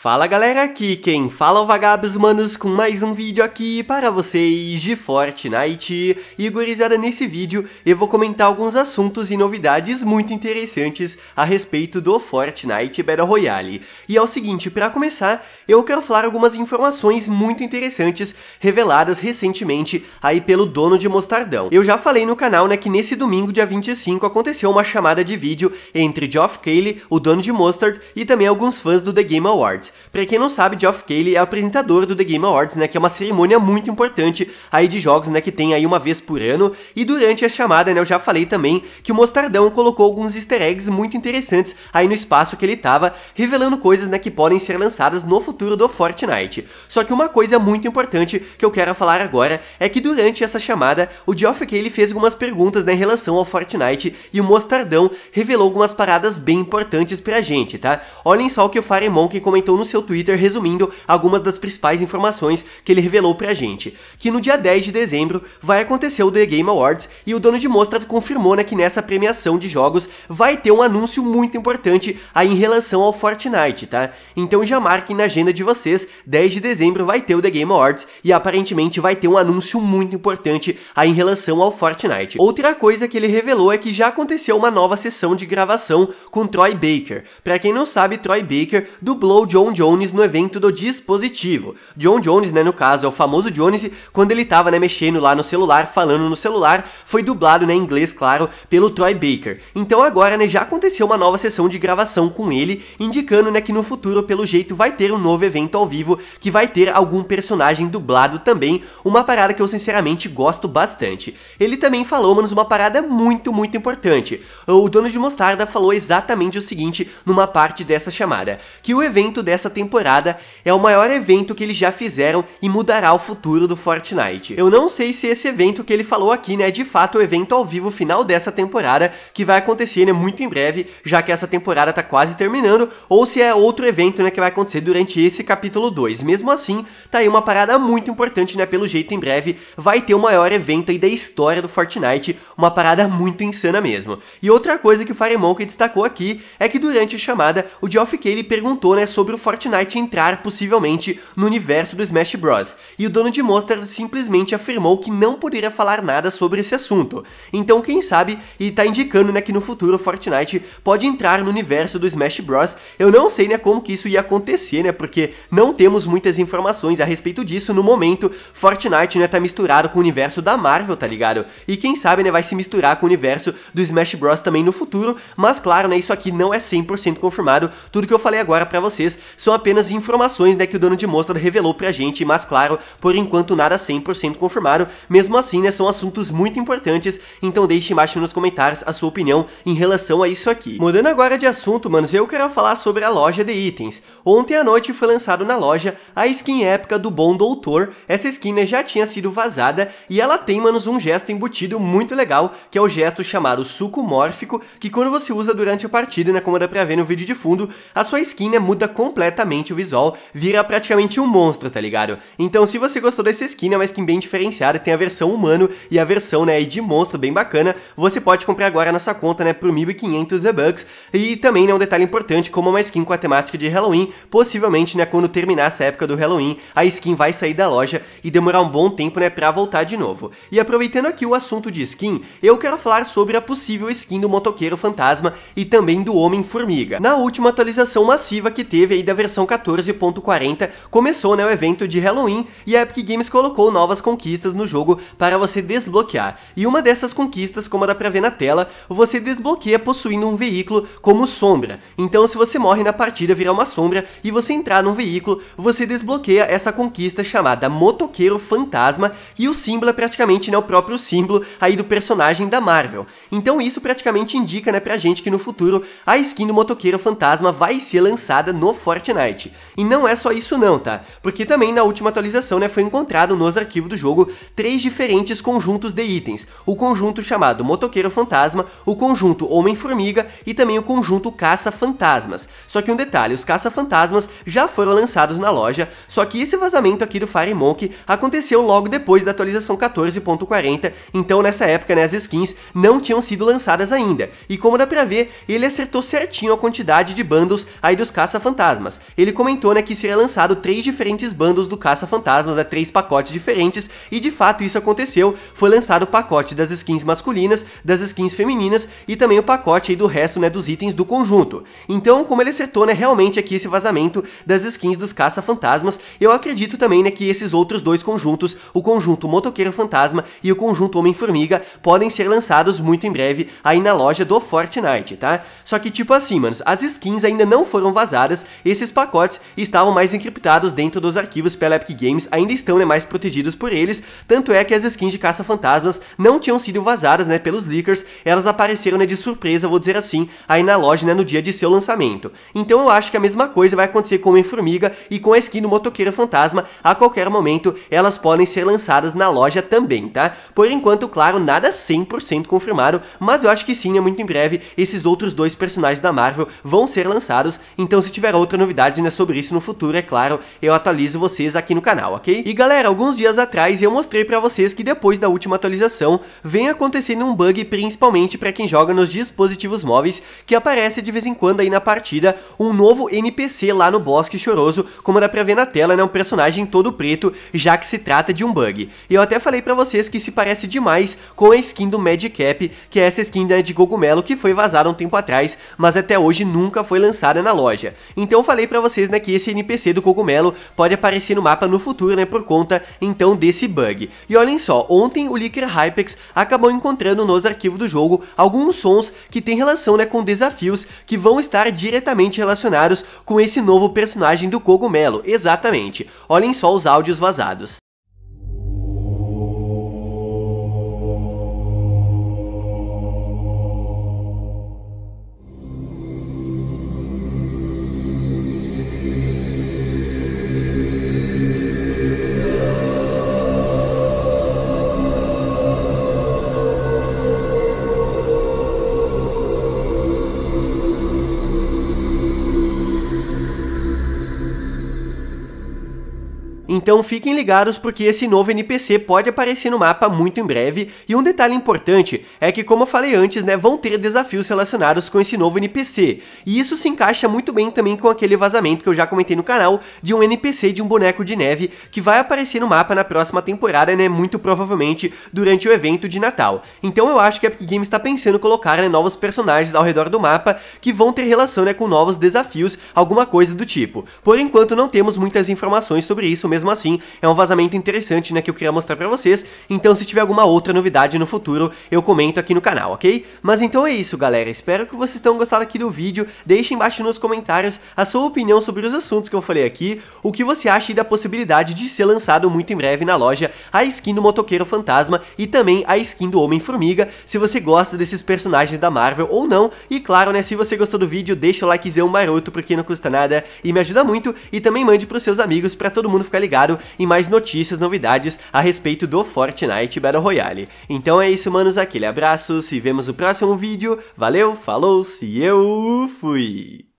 Fala galera, aqui quem fala é o Vagabos Manos com mais um vídeo aqui para vocês de Fortnite e gurizada nesse vídeo eu vou comentar alguns assuntos e novidades muito interessantes a respeito do Fortnite Battle Royale. E é o seguinte, para começar eu quero falar algumas informações muito interessantes reveladas recentemente aí pelo dono de Mostardão. Eu já falei no canal né, que nesse domingo dia 25 aconteceu uma chamada de vídeo entre Geoff Cayley, o dono de Mostard e também alguns fãs do The Game Awards. Awards. Para quem não sabe, Geoff Keighley é apresentador do The Game Awards, né, que é uma cerimônia muito importante aí de jogos, né, que tem aí uma vez por ano. E durante a chamada, né, eu já falei também que o Mostardão colocou alguns easter eggs muito interessantes aí no espaço que ele tava, revelando coisas, né, que podem ser lançadas no futuro do Fortnite. Só que uma coisa muito importante que eu quero falar agora é que durante essa chamada, o Geoff Keighley fez algumas perguntas né, em relação ao Fortnite e o Mostardão revelou algumas paradas bem importantes pra gente, tá? Olhem só o que o Fire Monkey comentou no seu Twitter resumindo algumas das principais informações que ele revelou pra gente, que no dia 10 de dezembro vai acontecer o The Game Awards e o dono de mostra confirmou né, que nessa premiação de jogos vai ter um anúncio muito importante aí em relação ao Fortnite, tá? Então já marquem na agenda de vocês, 10 de dezembro vai ter o The Game Awards e aparentemente vai ter um anúncio muito importante aí em relação ao Fortnite. Outra coisa que ele revelou é que já aconteceu uma nova sessão de gravação com Troy Baker. Para quem não sabe, Troy Baker dublou John John Jones no evento do dispositivo. John Jones, né, no caso, é o famoso Jones, quando ele tava, né, mexendo lá no celular, falando no celular, foi dublado, né, em inglês, claro, pelo Troy Baker. Então agora, né, já aconteceu uma nova sessão de gravação com ele, indicando, né, que no futuro, pelo jeito, vai ter um novo evento ao vivo, que vai ter algum personagem dublado também, uma parada que eu sinceramente gosto bastante. Ele também falou, manos, uma parada muito, muito importante. O dono de Mostarda falou exatamente o seguinte numa parte dessa chamada, que o evento dessa essa temporada é o maior evento que eles já fizeram e mudará o futuro do Fortnite. Eu não sei se esse evento que ele falou aqui, né, é de fato o evento ao vivo final dessa temporada, que vai acontecer, né, muito em breve, já que essa temporada tá quase terminando, ou se é outro evento, né, que vai acontecer durante esse capítulo 2. Mesmo assim, tá aí uma parada muito importante, né, pelo jeito em breve vai ter o maior evento aí da história do Fortnite, uma parada muito insana mesmo. E outra coisa que o Firemonk destacou aqui é que durante a chamada, o Geoff Kelly perguntou, né, sobre o Fortnite entrar possivelmente no universo do Smash Bros. E o dono de Monster simplesmente afirmou que não poderia falar nada sobre esse assunto. Então, quem sabe, e tá indicando né, que no futuro Fortnite pode entrar no universo do Smash Bros. Eu não sei né, como que isso ia acontecer, né? Porque não temos muitas informações a respeito disso no momento. Fortnite né, tá misturado com o universo da Marvel, tá ligado? E quem sabe né, vai se misturar com o universo do Smash Bros. também no futuro. Mas claro, né, isso aqui não é 100% confirmado. Tudo que eu falei agora para vocês são apenas informações né, que o dono de Mostra revelou pra gente, mas claro, por enquanto nada 100% confirmado, mesmo assim né, são assuntos muito importantes, então deixe embaixo nos comentários a sua opinião em relação a isso aqui. Mudando agora de assunto, manos, eu quero falar sobre a loja de itens. Ontem à noite foi lançado na loja a skin épica do Bom Doutor, essa skin né, já tinha sido vazada e ela tem, manos, um gesto embutido muito legal, que é o gesto chamado suco mórfico, que quando você usa durante a partida, né, como dá pra ver no vídeo de fundo, a sua skin né, muda completamente completamente o visual, vira praticamente um monstro, tá ligado? Então se você gostou dessa skin, é uma skin bem diferenciada, tem a versão humano e a versão, né, de monstro bem bacana, você pode comprar agora na sua conta, né, por 1.500 V-Bucks, e também, né, um detalhe importante, como é uma skin com a temática de Halloween, possivelmente, né, quando terminar essa época do Halloween, a skin vai sair da loja e demorar um bom tempo, né, pra voltar de novo. E aproveitando aqui o assunto de skin, eu quero falar sobre a possível skin do motoqueiro fantasma e também do Homem-Formiga. Na última atualização massiva que teve aí da versão 14.40 começou né, o evento de Halloween e a Epic Games colocou novas conquistas no jogo para você desbloquear. E uma dessas conquistas, como dá pra ver na tela, você desbloqueia possuindo um veículo como sombra. Então se você morre na partida virar uma sombra e você entrar num veículo, você desbloqueia essa conquista chamada Motoqueiro Fantasma e o símbolo é praticamente né, o próprio símbolo aí do personagem da Marvel. Então isso praticamente indica né, pra gente que no futuro a skin do Motoqueiro Fantasma vai ser lançada no Fortnite Fortnite. E não é só isso não, tá? Porque também na última atualização, né, foi encontrado nos arquivos do jogo três diferentes conjuntos de itens. O conjunto chamado Motoqueiro Fantasma, o conjunto Homem-Formiga e também o conjunto Caça-Fantasmas. Só que um detalhe, os Caça-Fantasmas já foram lançados na loja, só que esse vazamento aqui do Fire aconteceu logo depois da atualização 14.40, então nessa época, né, as skins não tinham sido lançadas ainda. E como dá pra ver, ele acertou certinho a quantidade de bundles aí dos Caça-Fantasmas fantasmas. Ele comentou né, que seria lançado três diferentes bandos do caça-fantasmas, né, três pacotes diferentes, e de fato isso aconteceu. Foi lançado o pacote das skins masculinas, das skins femininas e também o pacote do resto né, dos itens do conjunto. Então, como ele acertou né, realmente aqui esse vazamento das skins dos caça-fantasmas, eu acredito também né, que esses outros dois conjuntos, o conjunto Motoqueiro Fantasma e o conjunto Homem-Formiga, podem ser lançados muito em breve aí na loja do Fortnite, tá? Só que tipo assim, mano as skins ainda não foram vazadas, esse esses pacotes estavam mais encriptados dentro dos arquivos pela Epic Games, ainda estão né, mais protegidos por eles, tanto é que as skins de caça-fantasmas não tinham sido vazadas né, pelos leakers, elas apareceram né, de surpresa, vou dizer assim, aí na loja né, no dia de seu lançamento. Então eu acho que a mesma coisa vai acontecer com o Homem-Formiga e com a skin do Motoqueiro Fantasma, a qualquer momento elas podem ser lançadas na loja também, tá? Por enquanto, claro, nada 100% confirmado, mas eu acho que sim, é muito em breve, esses outros dois personagens da Marvel vão ser lançados, então se tiver outra novidade, novidades né, sobre isso no futuro, é claro, eu atualizo vocês aqui no canal, ok? E galera, alguns dias atrás eu mostrei pra vocês que depois da última atualização vem acontecendo um bug principalmente pra quem joga nos dispositivos móveis que aparece de vez em quando aí na partida um novo NPC lá no Bosque Choroso, como dá pra ver na tela, né, um personagem todo preto, já que se trata de um bug. E eu até falei pra vocês que se parece demais com a skin do Madcap, que é essa skin né, de Gogumelo que foi vazada um tempo atrás, mas até hoje nunca foi lançada na loja. Então eu falei falei para vocês, né, que esse NPC do cogumelo pode aparecer no mapa no futuro, né, por conta, então, desse bug. E olhem só, ontem o Licker Hypex acabou encontrando nos arquivos do jogo alguns sons que têm relação, né, com desafios que vão estar diretamente relacionados com esse novo personagem do cogumelo, exatamente. Olhem só os áudios vazados. Então fiquem ligados porque esse novo NPC pode aparecer no mapa muito em breve, e um detalhe importante é que como eu falei antes, né, vão ter desafios relacionados com esse novo NPC, e isso se encaixa muito bem também com aquele vazamento que eu já comentei no canal de um NPC de um boneco de neve que vai aparecer no mapa na próxima temporada, né, muito provavelmente durante o evento de Natal. Então eu acho que a Epic Games está pensando colocar né, novos personagens ao redor do mapa que vão ter relação né, com novos desafios, alguma coisa do tipo. Por enquanto não temos muitas informações sobre isso mesmo assim, assim, é um vazamento interessante, né, que eu queria mostrar pra vocês, então se tiver alguma outra novidade no futuro, eu comento aqui no canal, ok? Mas então é isso, galera, espero que vocês tenham gostado aqui do vídeo, deixem embaixo nos comentários a sua opinião sobre os assuntos que eu falei aqui, o que você acha da possibilidade de ser lançado muito em breve na loja a skin do Motoqueiro Fantasma e também a skin do Homem-Formiga, se você gosta desses personagens da Marvel ou não, e claro, né, se você gostou do vídeo, deixa o likezão maroto, porque não custa nada e me ajuda muito, e também mande pros seus amigos pra todo mundo ficar ligado claro, e mais notícias, novidades a respeito do Fortnite Battle Royale. Então é isso, manos, aquele abraço, se vemos no próximo vídeo, valeu, falou, se eu fui!